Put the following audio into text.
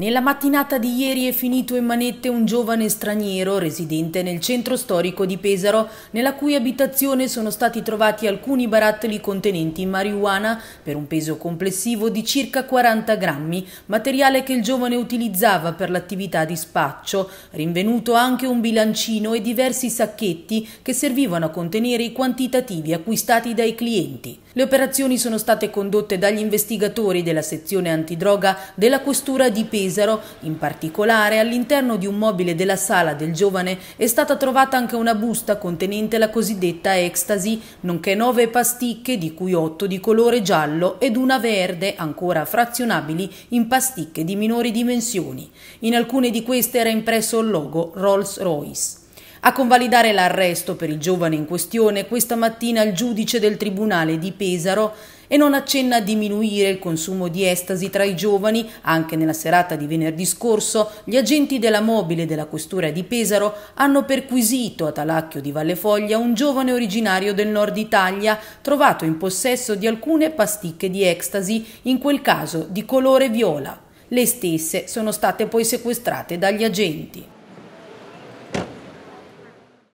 Nella mattinata di ieri è finito in manette un giovane straniero residente nel centro storico di Pesaro, nella cui abitazione sono stati trovati alcuni barattoli contenenti marijuana per un peso complessivo di circa 40 grammi, materiale che il giovane utilizzava per l'attività di spaccio, rinvenuto anche un bilancino e diversi sacchetti che servivano a contenere i quantitativi acquistati dai clienti. Le operazioni sono state condotte dagli investigatori della sezione antidroga della Questura di Pesaro. In particolare, all'interno di un mobile della sala del giovane è stata trovata anche una busta contenente la cosiddetta ecstasy, nonché nove pasticche, di cui otto di colore giallo ed una verde, ancora frazionabili, in pasticche di minori dimensioni. In alcune di queste era impresso il logo Rolls Royce. A convalidare l'arresto per il giovane in questione questa mattina il giudice del Tribunale di Pesaro e non accenna a diminuire il consumo di estasi tra i giovani, anche nella serata di venerdì scorso, gli agenti della mobile della questura di Pesaro hanno perquisito a Talacchio di Vallefoglia un giovane originario del nord Italia, trovato in possesso di alcune pasticche di ecstasy, in quel caso di colore viola. Le stesse sono state poi sequestrate dagli agenti.